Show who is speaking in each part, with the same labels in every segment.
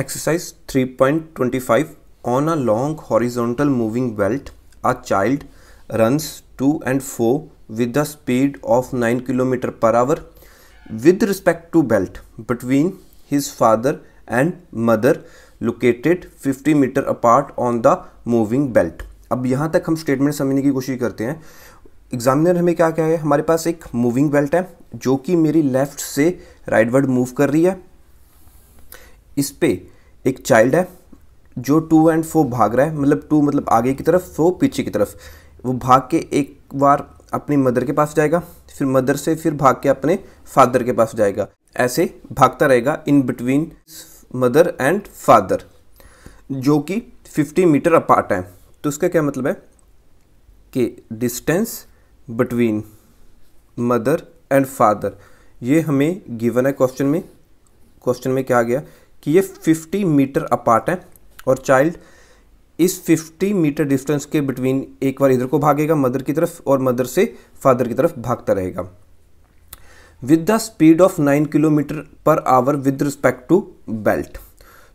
Speaker 1: Exercise 3.25 On a long horizontal moving belt, a child runs to and fro with a speed of 9 km per hour with respect to belt between his father and mother located 50 meter apart on the moving belt. अब यहाँ तक हम statement समझने की कोशिश करते हैं examiner हमें क्या क्या है हमारे पास एक मूविंग बेल्ट है जो कि मेरी लेफ़्ट से राइट वर्ड मूव कर रही है इस पर एक चाइल्ड है जो टू एंड फोर भाग रहा है मतलब टू मतलब आगे की तरफ फोर पीछे की तरफ वो भाग के एक बार अपनी मदर के पास जाएगा फिर मदर से फिर भाग के अपने फादर के पास जाएगा ऐसे भागता रहेगा in between mother and father जो कि 50 मीटर अपार्ट है तो उसका क्या मतलब है कि distance between mother and father ये हमें गिवन है क्वेश्चन में क्वेश्चन में क्या आ गया कि ये 50 मीटर अपार्ट है और चाइल्ड इस 50 मीटर डिस्टेंस के बिटवीन एक बार इधर को भागेगा मदर की तरफ और मदर से फादर की तरफ भागता रहेगा with the speed of 9 kilometre per hour with respect to belt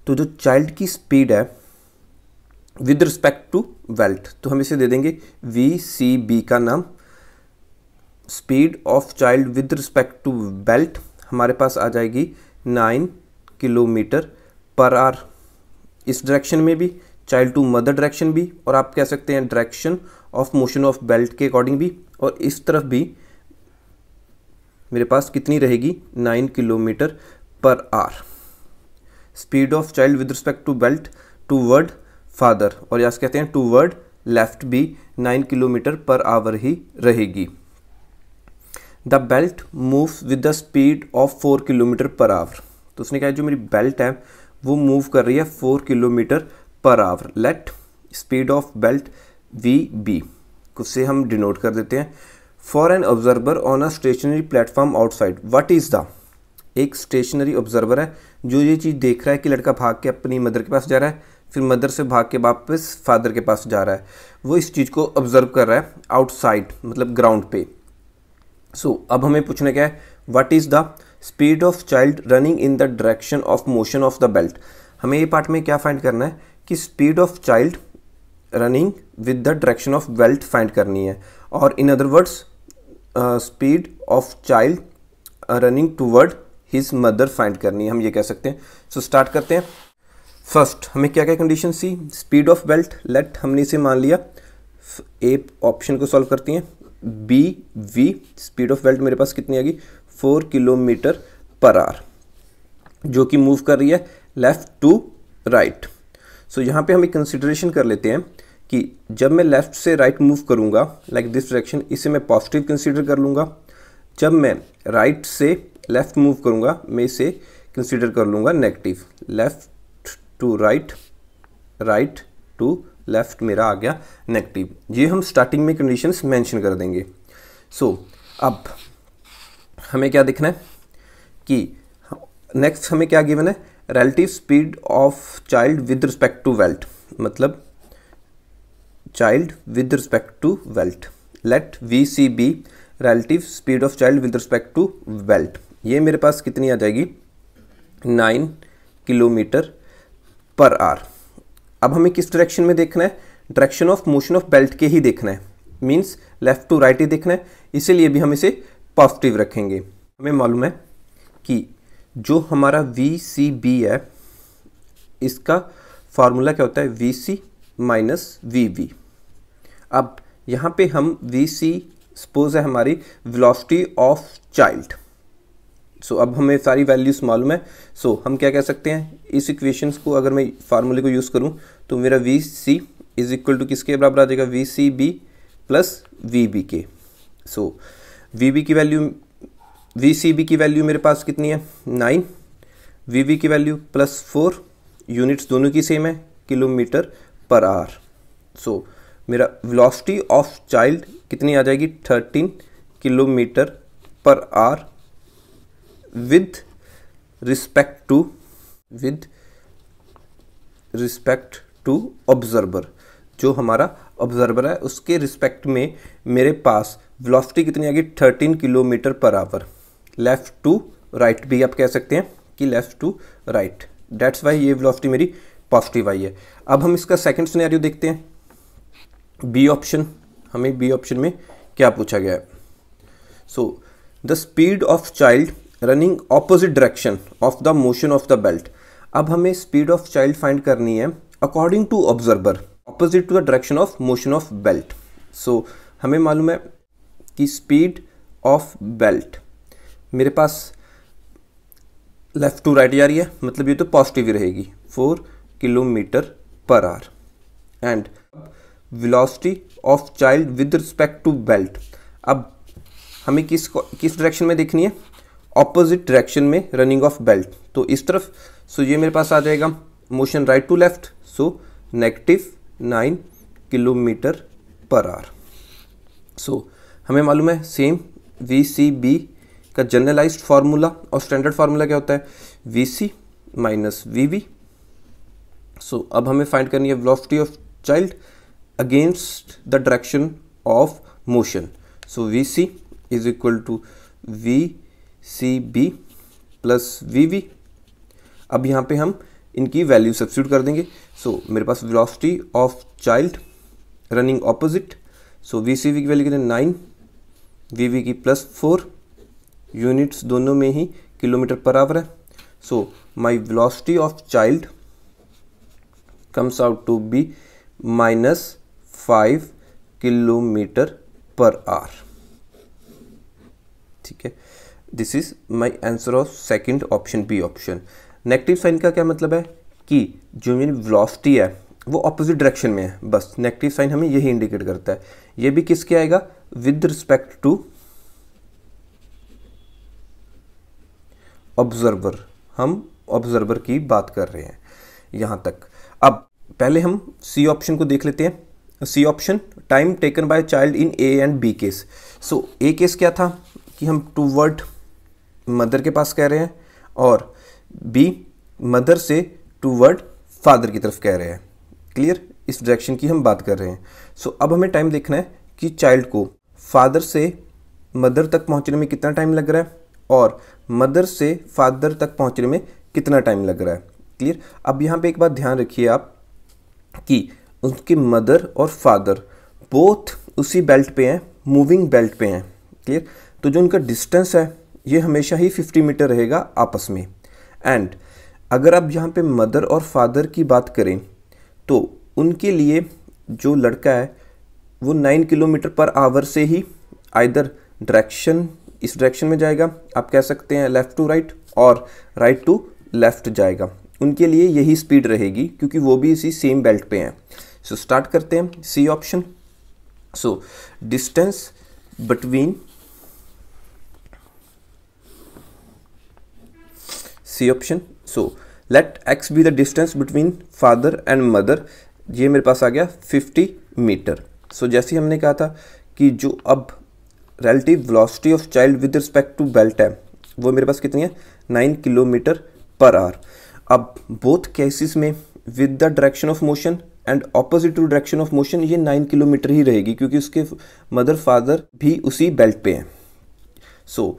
Speaker 1: तो जो चाइल्ड की स्पीड है विद रिस्पेक्ट टू बेल्ट तो हम इसे दे देंगे वी सी बी का नाम speed of child with respect to belt हमारे पास आ जाएगी नाइन किलोमीटर पर आर इस डायरेक्शन में भी चाइल्ड टू मदर डायरेक्शन भी और आप कह सकते हैं direction of motion of belt के अकॉर्डिंग भी और इस तरफ भी मेरे पास कितनी रहेगी nine kilometre per hour speed of child with respect to belt toward father और यहाँ कहते हैं टू वर्ड लेफ्ट भी नाइन किलोमीटर पर आवर ही रहेगी the belt move with the speed of four kilometre per hour तो उसने कहा जो मेरी बेल्ट है वो मूव कर रही है four kilometre per hour let speed of belt V B उससे हम डिनोट कर देते हैं for an observer on a stationary platform outside what is the एक स्टेशनरी ऑब्जर्वर है जो ये चीज़ देख रहा है कि लड़का भाग के अपनी मदर के पास जा रहा है फिर मदर से भाग के वापस फादर के पास जा रहा है वो इस चीज़ को ऑब्जर्व कर रहा है आउटसाइड मतलब ग्राउंड पे सो so, अब हमें पूछना क्या है what is the speed of child running in the direction of motion of the belt हमें ये पार्ट में क्या फाइंड करना है कि speed of child running with the direction of belt find करनी है और in other words speed of child running toward his mother find करनी है हम ये कह सकते हैं सो so, स्टार्ट करते हैं फर्स्ट हमें क्या क्या condition see speed of belt let हमने इसे मान लिया ए ऑप्शन को सॉल्व करती हैं B V speed of belt मेरे पास कितनी आ गई फोर किलोमीटर पर आर जो कि मूव कर रही है लेफ़्ट टू राइट सो यहाँ पे हम एक कंसिडरेशन कर लेते हैं कि जब मैं लेफ़्ट से राइट right मूव करूँगा लाइक दिस डायरेक्शन इसे मैं पॉजिटिव कंसिडर कर लूँगा जब मैं राइट right से लेफ़्ट मूव करूँगा मैं इसे कंसिडर कर लूँगा negative left to right right to left मेरा आ गया नेगेटिव ये हम स्टार्टिंग में कंडीशंस मेंशन कर देंगे सो so, अब हमें क्या दिखना है कि नेक्स्ट हमें क्या गिवन है relative speed of child with respect to belt मतलब child with respect to belt let V C B relative speed of child with respect to belt ये मेरे पास कितनी आ जाएगी नाइन किलोमीटर पर आर अब हमें किस डायरेक्शन में देखना है direction of motion of belt के ही देखना है मीन्स लेफ्ट टू राइट ही देखना है इसीलिए भी हम इसे पॉजिटिव रखेंगे हमें मालूम है कि जो हमारा वी सी बी है इसका फार्मूला क्या होता है V C minus V V अब यहाँ पे हम वी सी सपोज है हमारी वेलोसिटी ऑफ चाइल्ड सो अब हमें सारी वैल्यूज़ मालूम है सो so, हम क्या कह सकते हैं इस इक्वेशंस को अगर मैं फार्मूले को यूज़ करूँ तो मेरा V C is equal to किसके बराबर आ जाएगा V C B plus V B के सो so, वी की वैल्यू वी की वैल्यू मेरे पास कितनी है नाइन वी की वैल्यू प्लस फोर यूनिट्स दोनों की सेम है kilometre per hour so so, मेरा वेलोसिटी ऑफ चाइल्ड कितनी आ जाएगी thirteen kilometre per hour with respect to with respect to observer जो हमारा ऑब्जर्वर है उसके रिस्पेक्ट में मेरे पास वेलोसिटी कितनी आ गई thirteen kilometre per hour left to right भी आप कह सकते हैं कि left to right that's why ये वेलोसिटी मेरी पॉजिटिव आई है अब हम इसका सेकंड सिनेरियो देखते हैं बी ऑप्शन हमें बी ऑप्शन में क्या पूछा गया है so the speed of child running opposite direction of the motion of the belt अब हमें स्पीड ऑफ चाइल्ड फाइंड करनी है according to observer opposite to the direction of motion of belt so हमें मालूम है कि स्पीड ऑफ बेल्ट मेरे पास left to right जा रही है मतलब ये तो पॉजिटिव ही रहेगी four kilometre per hour and velocity of child with respect to belt अब हमें किस किस डायरेक्शन में देखनी है ऑपोजिट डायरेक्शन में रनिंग ऑफ बेल्ट तो इस तरफ सो ये मेरे पास आ जाएगा motion right to left so negative nine kilometre per hour so हमें मालूम है सेम वी सी बी का जनरलाइज फार्मूला और स्टैंडर्ड फार्मूला क्या होता है V C minus V we so अब हमें फाइंड करनी है velocity of child against the direction of motion so we C is equal to V C B plus V V अब यहाँ पे हम इनकी वैल्यू सब्सिट्यूट कर देंगे सो so, मेरे पास velocity of child running opposite so we c v की वैल्यू कितनी नाइन वी की प्लस फोर यूनिट्स दोनों में ही किलोमीटर पर आवर है so my velocity of child comes out to be minus five kilometre per hour ठीक है this is my answer of second option B option negative sign का क्या मतलब है कि जो मेरी वेलोसिटी है वो ऑपोजिट डायरेक्शन में है बस नेगेटिव साइन हमें यही इंडिकेट करता है ये भी किसके आएगा with रिस्पेक्ट टू ऑब्जर्वर हम ऑब्जर्वर की बात कर रहे हैं यहां तक अब पहले हम सी ऑप्शन को देख लेते हैं C option time taken by child in A and B case so A case क्या था कि हम टू वर्ड मदर के पास कह रहे हैं और बी मदर से टू वर्ड फादर की तरफ कह रहे हैं क्लियर इस डायरेक्शन की हम बात कर रहे हैं सो so, अब हमें टाइम देखना है कि चाइल्ड को फादर से मदर तक पहुंचने में कितना टाइम लग रहा है और मदर से फादर तक पहुंचने में कितना टाइम लग रहा है क्लियर अब यहाँ पे एक बात ध्यान रखिए आप कि उनके मदर और फादर बोथ उसी बेल्ट पे हैं मूविंग बेल्ट पे हैं क्लियर तो जो उनका डिस्टेंस है ये हमेशा ही 50 मीटर रहेगा आपस में एंड अगर आप यहाँ पे मदर और फादर की बात करें तो उनके लिए जो लड़का है वो नाइन किलोमीटर पर आवर से ही आइदर डायरेक्शन इस डायरेक्शन में जाएगा आप कह सकते हैं लेफ़्ट टू राइट और राइट टू लेफ़्ट जाएगा उनके लिए यही स्पीड रहेगी क्योंकि वो भी इसी सेम बेल्ट पे हैं सो so, स्टार्ट करते हैं C option so distance between C option so let x be the distance between father and mother ये मेरे पास आ गया 50 मीटर सो so, जैसे हमने कहा था कि जो अब relative velocity of child with respect to belt time वो मेरे पास कितनी है नाइन किलोमीटर पर आवर अब बोथ केसेस में with the direction of motion and opposite to direction of motion ये नाइन किलोमीटर ही रहेगी क्योंकि उसके मदर फादर भी उसी बेल्ट पे हैं so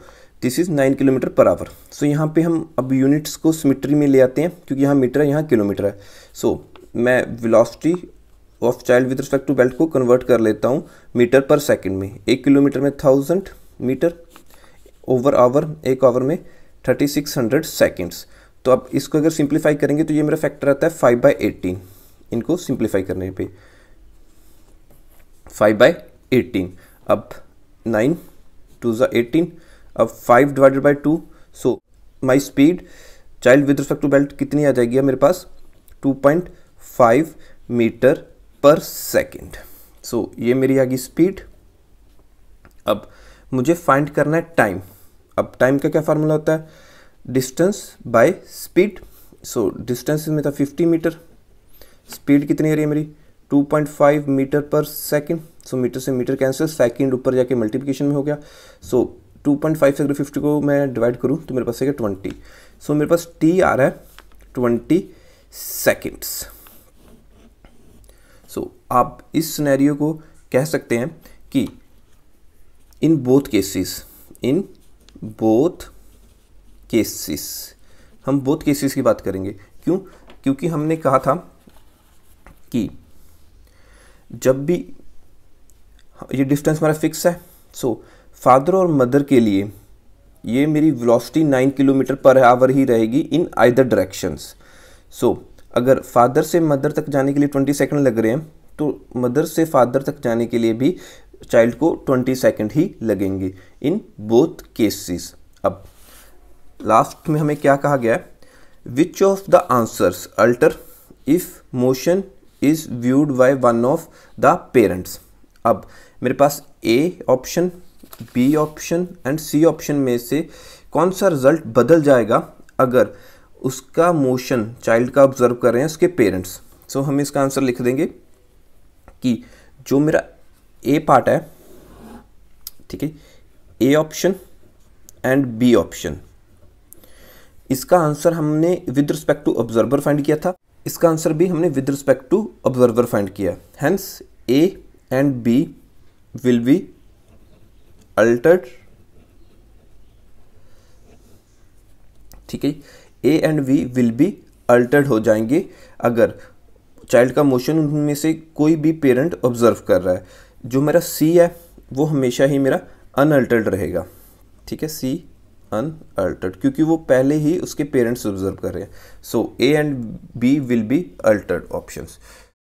Speaker 1: this is nine kilometre per hour so यहाँ पे हम अब यूनिट्स को सिमिट्री में ले आते हैं क्योंकि यहाँ मीटर है यहाँ किलोमीटर है सो so, मैं velocity of child with respect to belt को कन्वर्ट कर लेता हूँ मीटर पर सेकेंड में एक किलोमीटर में थाउजेंड मीटर ओवर आवर एक आवर में थर्टी सिक्स हंड्रेड सेकेंड्स तो अब इसको अगर सिंप्लीफाई करेंगे तो ये मेरा फैक्टर आता है फाइव बाई एटीन इनको सिंप्लीफाई करने पे फाइव बाई एटीन अब नाइन टू जो एटीन अब five divided by two so my speed child with respect to belt कितनी आ जाएगी मेरे पास two point five metre per second so ये मेरी आ गई स्पीड अब मुझे फाइंड करना है टाइम अब टाइम का क्या फार्मूला होता है distance by speed so distance में था 50 मीटर स्पीड कितनी आ रही है मेरी 2.5 metre per second so metre से मीटर कैंसिल सेकेंड ऊपर जाके मल्टीप्लिकेशन में हो गया सो so, 2.5 से अगर 50 को मैं डिवाइड करूं तो मेरे पास है ट्वेंटी सो so, मेरे पास टी आ रहा है ट्वेंटी सेकेंड्स सो आप इस सिनेरियो को कह सकते हैं कि in both cases in both cases हम बोथ केसेस की बात करेंगे क्यों क्योंकि हमने कहा था कि जब भी ये डिस्टेंस हमारा फिक्स है सो so, फादर और मदर के लिए ये मेरी velocity nine kilometre per hour ही रहेगी इन आइदर डायरेक्शंस सो अगर फादर से मदर तक जाने के लिए ट्वेंटी सेकेंड लग रहे हैं तो मदर से फादर तक जाने के लिए भी चाइल्ड को ट्वेंटी सेकेंड ही लगेंगे इन बोथ केसेस अब लास्ट में हमें क्या कहा गया है which of the answers alter if motion is viewed by one of the parents अब मेरे पास A option B option and C option में से कौन सा रिजल्ट बदल जाएगा अगर उसका मोशन चाइल्ड का ऑब्जर्व कर रहे हैं उसके पेरेंट्स सो so, हम इसका आंसर लिख देंगे कि जो मेरा ए पार्ट है ठीक है A option and B option इसका आंसर हमने with respect to observer find किया था इसका आंसर भी हमने with respect to observer find किया hence A and B will be altered ठीक है A and B will be altered हो जाएंगे अगर चाइल्ड का मोशन उनमें से कोई भी पेरेंट ऑब्जर्व कर रहा है जो मेरा सी है वो हमेशा ही मेरा अनअल्टर्ड रहेगा ठीक है सी अनअल्टर्ड क्योंकि वो पहले ही उसके पेरेंट्स ऑब्जर्व कर रहे हैं so A and B will be altered options